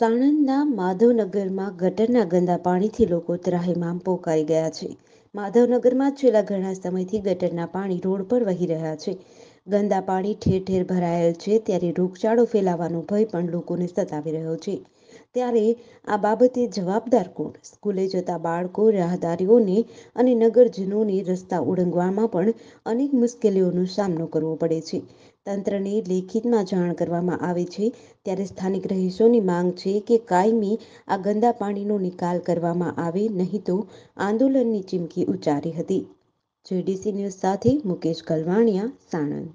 સાણંદના માધવનગરમાં ગટરના ગંદા પાણીથી લોકો ત્રાહિમામ પોકાઈ ગયા છે માધવનગરમાં છેલ્લા ઘણા સમયથી ગટરના પાણી રોડ પર વહી રહ્યા છે ગંદા પાણી ઠેર ઠેર ભરાયેલ છે ત્યારે રોગચાળો ફેલાવાનો ભય પણ લોકોને સતાવી રહ્યો છે ત્યારે આ બાબતે જવાબદાર કોણ સ્કૂલે જતા બાળકો રાહદારીઓને અને નગરજનોને રસ્તા ઓળંગવામાં પણ અનેક મુશ્કેલીઓનો સામનો કરવો પડે છે તંત્રને લેખિતમાં જાણ કરવામાં આવે છે ત્યારે સ્થાનિક રહીશોની માંગ છે કે કાયમી આ ગંદા પાણીનો નિકાલ કરવામાં આવે નહીં તો આંદોલનની ચીમકી ઉચ્ચારી હતી જેડીસી ન્યૂઝ સાથે મુકેશ ગલવાણિયા સાણંદ